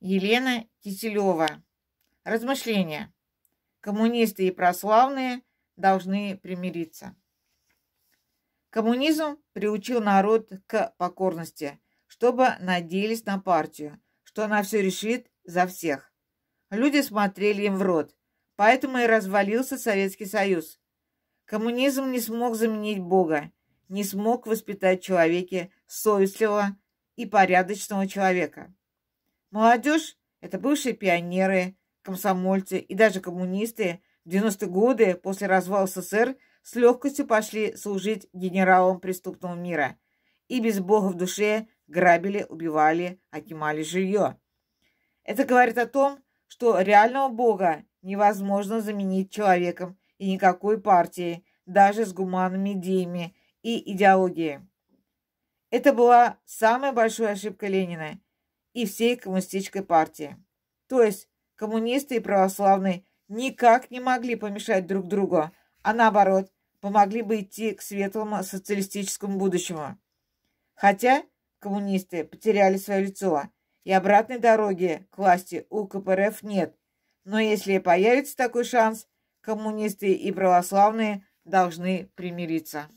Елена Киселева. Размышления. Коммунисты и прославные должны примириться. Коммунизм приучил народ к покорности, чтобы надеялись на партию, что она все решит за всех. Люди смотрели им в рот, поэтому и развалился Советский Союз. Коммунизм не смог заменить Бога, не смог воспитать в человеке совестливого и порядочного человека. Молодежь – это бывшие пионеры, комсомольцы и даже коммунисты в 90-е годы после развала СССР с легкостью пошли служить генералам преступного мира и без бога в душе грабили, убивали, отнимали жилье. Это говорит о том, что реального бога невозможно заменить человеком и никакой партией, даже с гуманными идеями и идеологией. Это была самая большая ошибка Ленина и всей коммунистической партии. То есть коммунисты и православные никак не могли помешать друг другу, а наоборот, помогли бы идти к светлому социалистическому будущему. Хотя коммунисты потеряли свое лицо, и обратной дороги к власти у КПРФ нет. Но если появится такой шанс, коммунисты и православные должны примириться.